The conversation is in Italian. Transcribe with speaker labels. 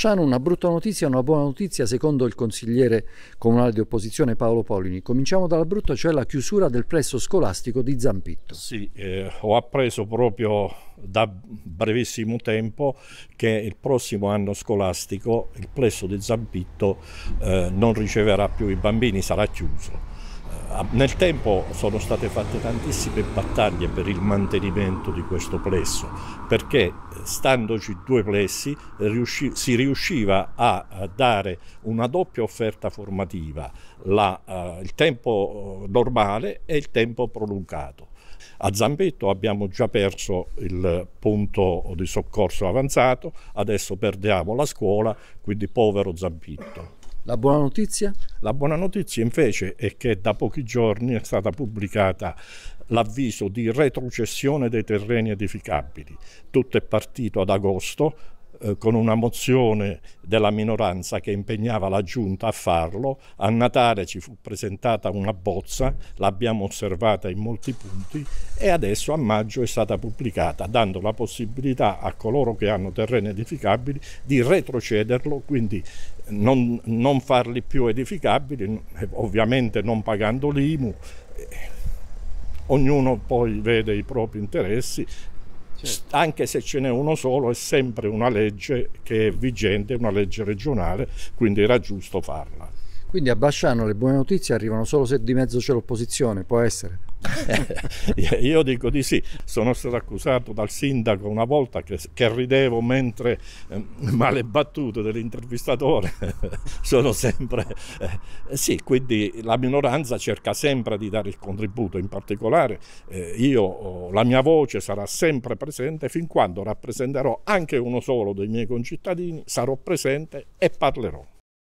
Speaker 1: Sciano una brutta notizia una buona notizia secondo il consigliere comunale di opposizione Paolo Polini. Cominciamo dalla brutta, cioè la chiusura del presso scolastico di Zampitto. Sì, eh,
Speaker 2: ho appreso proprio da brevissimo tempo che il prossimo anno scolastico il plesso di Zampitto eh, non riceverà più i bambini, sarà chiuso. Eh, nel tempo sono state fatte tantissime battaglie per il mantenimento di questo plesso, perché standoci due plessi, riusci si riusciva a, dare una doppia offerta formativa, la, uh, il tempo eh, normale e il tempo prolungato. A Zambetto abbiamo già perso il punto di soccorso avanzato, adesso perdiamo la scuola, quindi povero Zambetto. La buona notizia? La buona notizia invece è che da pochi giorni è stata pubblicata l'avviso di retrocessione dei terreni edificabili. Tutto è partito ad agosto, eh, con una mozione della minoranza che impegnava la giunta a farlo. A Natale ci fu presentata una bozza, l'abbiamo osservata in molti punti e adesso a maggio è stata pubblicata, dando la possibilità a coloro che hanno terreni edificabili di retrocederlo, quindi non, non farli più edificabili, eh, ovviamente non pagando l'IMU eh, ognuno poi vede i propri interessi Certo. Anche se ce n'è uno solo, è sempre una legge che è vigente, una legge regionale, quindi era giusto farla.
Speaker 1: Quindi a Bresciano le buone notizie arrivano solo se di mezzo c'è l'opposizione, può essere?
Speaker 2: Eh, io dico di sì, sono stato accusato dal sindaco una volta che, che ridevo mentre, eh, ma battute dell'intervistatore sono sempre... Eh, sì, quindi la minoranza cerca sempre di dare il contributo, in particolare eh, io, oh, la mia voce sarà sempre presente fin quando rappresenterò anche uno solo dei miei concittadini, sarò presente e parlerò.